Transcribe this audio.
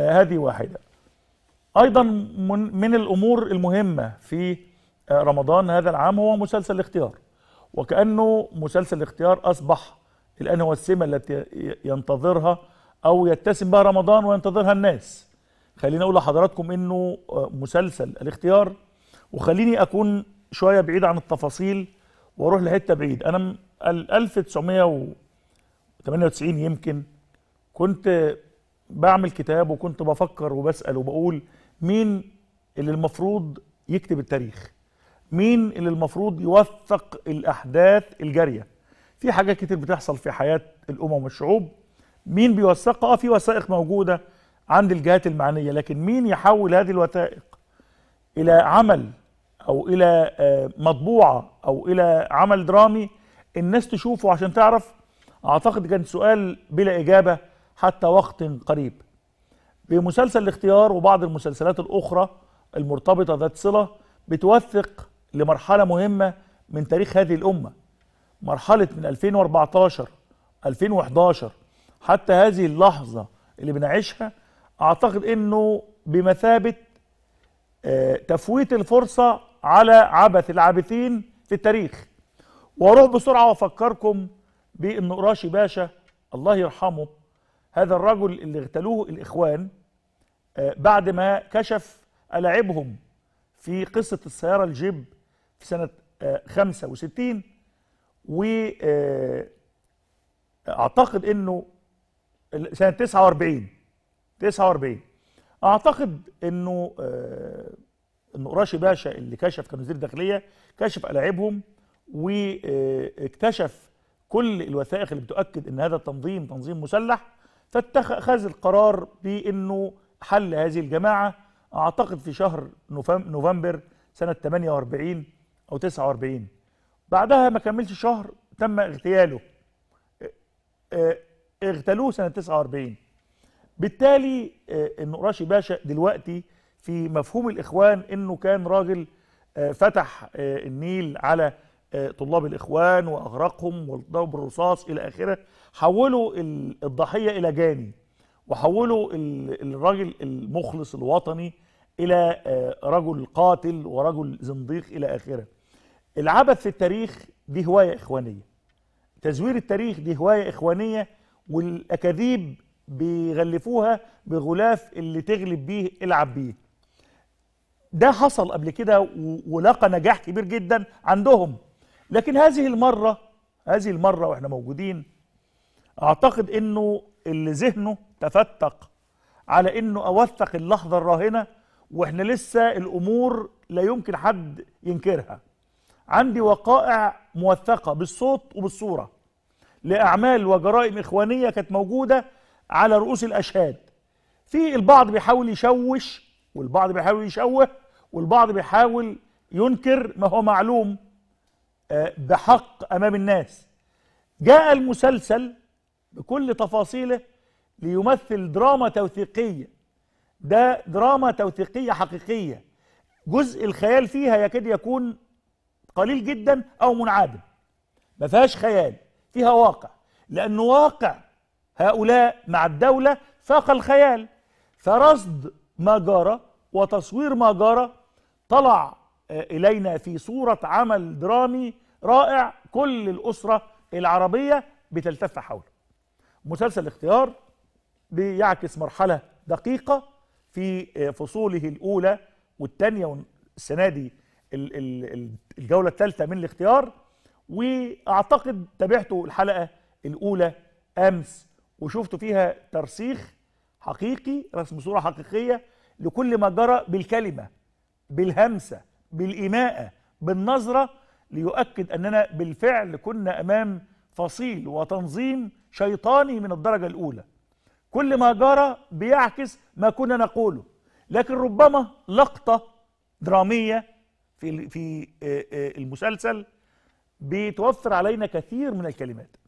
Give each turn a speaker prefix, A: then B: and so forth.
A: آه، هذه واحدة أيضا من, من الأمور المهمة في آه، رمضان هذا العام هو مسلسل الاختيار وكأنه مسلسل الاختيار أصبح الآن هو السمة التي ينتظرها أو يتسم بها رمضان وينتظرها الناس خليني أقول لحضراتكم أنه آه، مسلسل الاختيار وخليني أكون شوية بعيد عن التفاصيل وأروح لحتة بعيد أنا 1998 يمكن كنت بعمل كتاب وكنت بفكر وبسأل وبقول مين اللي المفروض يكتب التاريخ مين اللي المفروض يوثق الأحداث الجارية في حاجات كتير بتحصل في حياة الأمم والشعوب مين بيوثقها اه في وثائق موجودة عند الجهات المعنية لكن مين يحول هذه الوثائق إلى عمل أو إلى آه، مطبوعة أو إلى عمل درامي الناس تشوفه عشان تعرف أعتقد كان سؤال بلا إجابة حتى وقت قريب بمسلسل الاختيار وبعض المسلسلات الأخرى المرتبطة ذات صلة بتوثق لمرحلة مهمة من تاريخ هذه الأمة مرحلة من 2014 2011 حتى هذه اللحظة اللي بنعيشها أعتقد أنه بمثابة آه، تفويت الفرصة على عبث العابثين في التاريخ واروح بسرعه وافكركم بالنقراشي باشا الله يرحمه هذا الرجل اللي اغتالوه الإخوان آه، بعد ما كشف ألعبهم في قصة السيارة الجيب في سنة 65 وأعتقد أنه سنة 49 49 أعتقد أنه أنه قراشي آه، باشا اللي كشف كان وزير الداخلية كشف ألعبهم واكتشف آه، كل الوثائق اللي بتؤكد أن هذا التنظيم تنظيم مسلح فاتخذ القرار بأنه حل هذه الجماعة أعتقد في شهر نوفمبر سنة 48 أو 49 بعدها ما كملش شهر تم اغتياله آه، آه، اغتالوه سنة 49 بالتالي النقراشي آه، باشا دلوقتي في مفهوم الإخوان أنه كان راجل فتح النيل على طلاب الاخوان واغرقهم وضرب الرصاص الى اخره حولوا الضحيه الى جاني وحولوا الراجل المخلص الوطني الى آه، رجل قاتل ورجل زنديق الى اخره العبث في التاريخ دي هوايه اخوانيه تزوير التاريخ دي هوايه اخوانيه والاكاذيب بيغلفوها بغلاف اللي تغلب بيه العب بيه ده حصل قبل كده ولقى نجاح كبير جدا عندهم لكن هذه المرة هذه المرة واحنا موجودين اعتقد انه اللي ذهنه تفتق على انه اوثق اللحظة الراهنة واحنا لسه الامور لا يمكن حد ينكرها عندي وقائع موثقة بالصوت وبالصورة لأعمال وجرائم إخوانية كانت موجودة على رؤوس الأشهاد في البعض بيحاول يشوش والبعض بيحاول يشوه والبعض بيحاول ينكر ما هو معلوم آه، بحق أمام الناس جاء المسلسل بكل تفاصيله ليمثل دراما توثيقية ده دراما توثيقية حقيقية جزء الخيال فيها يكاد يكون قليل جدا أو منعدم ما فيهاش خيال فيها واقع لأن واقع هؤلاء مع الدولة فاق الخيال فرصد ما جرى وتصوير ما جرى طلع إلينا في صورة عمل درامي رائع كل الأسرة العربية بتلتف حوله مسلسل اختيار بيعكس مرحلة دقيقة في آه، فصوله الأولى والثانية والسنة دي الجولة الثالثة من الاختيار وأعتقد تابعته الحلقة الأولى أمس وشفت فيها ترسيخ حقيقي رسم صورة حقيقية لكل ما جرى بالكلمة بالهمسة بالإماءة بالنظرة ليؤكد أننا بالفعل كنا أمام فصيل وتنظيم شيطاني من الدرجة الأولى كل ما جرى بيعكس ما كنا نقوله لكن ربما لقطة درامية في في آه، آه، المسلسل بتوفر علينا كثير من الكلمات